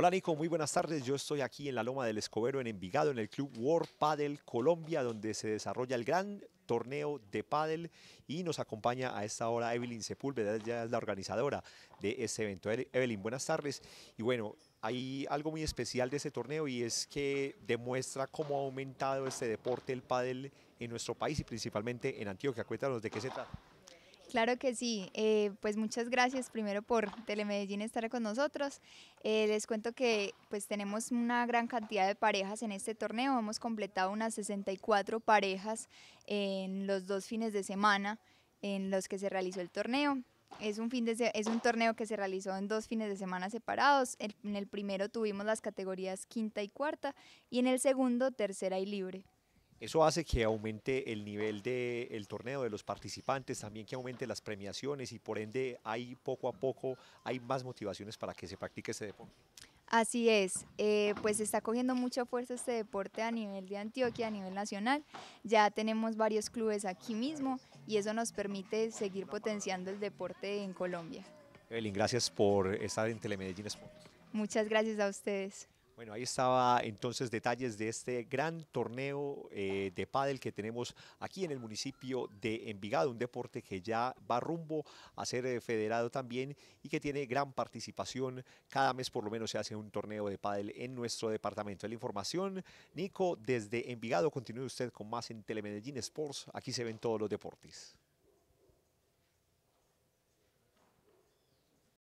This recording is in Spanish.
Hola Nico, muy buenas tardes. Yo estoy aquí en la Loma del Escobero en Envigado, en el Club World Padel Colombia, donde se desarrolla el gran torneo de pádel y nos acompaña a esta hora Evelyn Sepúlveda, ya es la organizadora de este evento. E-, Evelyn, buenas tardes. Y bueno, hay algo muy especial de este torneo y es que demuestra cómo ha aumentado este deporte, el pádel, en nuestro país y principalmente en Antioquia. Cuéntanos de qué se trata. Claro que sí. Eh, pues muchas gracias primero por Telemedellín estar con nosotros. Eh, les cuento que pues tenemos una gran cantidad de parejas en este torneo. Hemos completado unas 64 parejas en los dos fines de semana en los que se realizó el torneo. Es un, fin es un torneo que se realizó en dos fines de semana separados. en el primero tuvimos las categorías quinta y cuarta y en el segundo tercera y libre. Eso hace que aumente el nivel del torneo, de los participantes, también que aumente las premiaciones y por ende hay poco a poco, hay más motivaciones para que se practique este deporte. Así es, eh, pues está cogiendo mucha fuerza este deporte a nivel de Antioquia, a nivel nacional. Ya tenemos varios clubes aquí mismo y eso nos permite seguir potenciando el deporte en Colombia. Evelyn, gracias por estar en Telemedellín Sports. Muchas gracias a ustedes. Bueno, ahí estaba entonces detalles de este gran torneo eh, de pádel que tenemos aquí en el municipio de Envigado, un deporte que ya va rumbo a ser eh, federado también y que tiene gran participación. Cada mes por lo menos se hace un torneo de pádel en nuestro departamento. La información, Nico, desde Envigado, continúe usted con más en Telemedellín Sports. Aquí se ven todos los deportes.